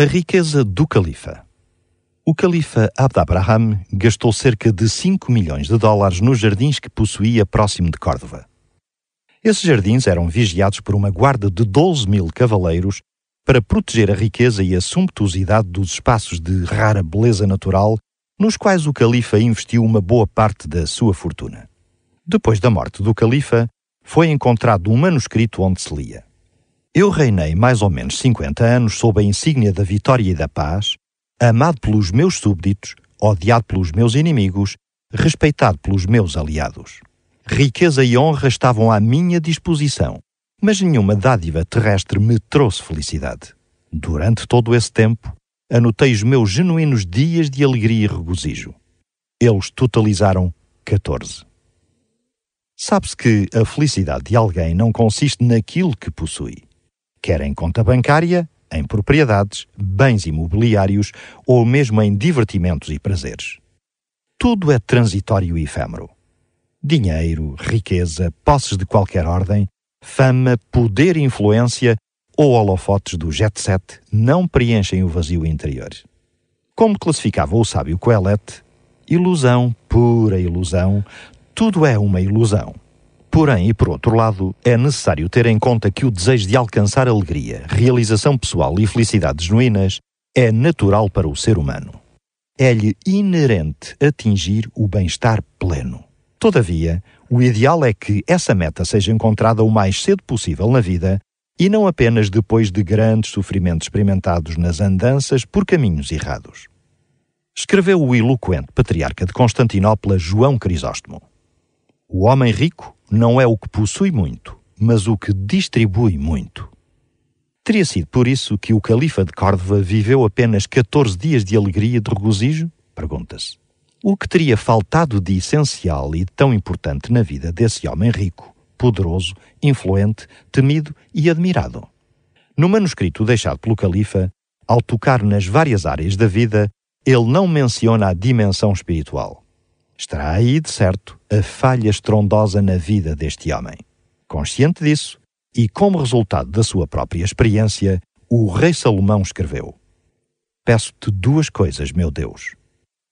A riqueza do califa. O califa Abd Abraham gastou cerca de 5 milhões de dólares nos jardins que possuía próximo de Córdoba. Esses jardins eram vigiados por uma guarda de 12 mil cavaleiros para proteger a riqueza e a sumptuosidade dos espaços de rara beleza natural nos quais o califa investiu uma boa parte da sua fortuna. Depois da morte do califa, foi encontrado um manuscrito onde se lia: eu reinei mais ou menos 50 anos sob a insígnia da vitória e da paz, amado pelos meus súbditos, odiado pelos meus inimigos, respeitado pelos meus aliados. Riqueza e honra estavam à minha disposição, mas nenhuma dádiva terrestre me trouxe felicidade. Durante todo esse tempo, anotei os meus genuínos dias de alegria e regozijo. Eles totalizaram 14. Sabe-se que a felicidade de alguém não consiste naquilo que possui, quer em conta bancária, em propriedades, bens imobiliários ou mesmo em divertimentos e prazeres. Tudo é transitório e efêmero. Dinheiro, riqueza, posses de qualquer ordem, fama, poder e influência ou holofotes do jet set não preenchem o vazio interior. Como classificava o sábio Coelette, ilusão, pura ilusão, tudo é uma ilusão. Porém, e por outro lado, é necessário ter em conta que o desejo de alcançar alegria, realização pessoal e felicidade genuínas é natural para o ser humano. É-lhe inerente atingir o bem-estar pleno. Todavia, o ideal é que essa meta seja encontrada o mais cedo possível na vida e não apenas depois de grandes sofrimentos experimentados nas andanças por caminhos errados. Escreveu o eloquente patriarca de Constantinopla, João Crisóstomo. O homem rico não é o que possui muito, mas o que distribui muito. Teria sido por isso que o califa de Córdoba viveu apenas 14 dias de alegria e de regozijo? Pergunta-se. O que teria faltado de essencial e tão importante na vida desse homem rico, poderoso, influente, temido e admirado? No manuscrito deixado pelo califa, ao tocar nas várias áreas da vida, ele não menciona a dimensão espiritual. Estará aí, de certo, a falha estrondosa na vida deste homem. Consciente disso, e como resultado da sua própria experiência, o rei Salomão escreveu: Peço-te duas coisas, meu Deus.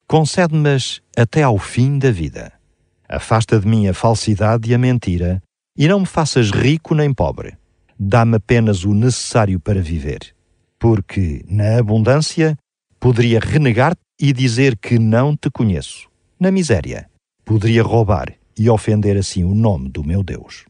Concede-me-as até ao fim da vida. Afasta de mim a falsidade e a mentira, e não me faças rico nem pobre. Dá-me apenas o necessário para viver, porque, na abundância, poderia renegar-te e dizer que não te conheço na miséria, poderia roubar e ofender assim o nome do meu Deus.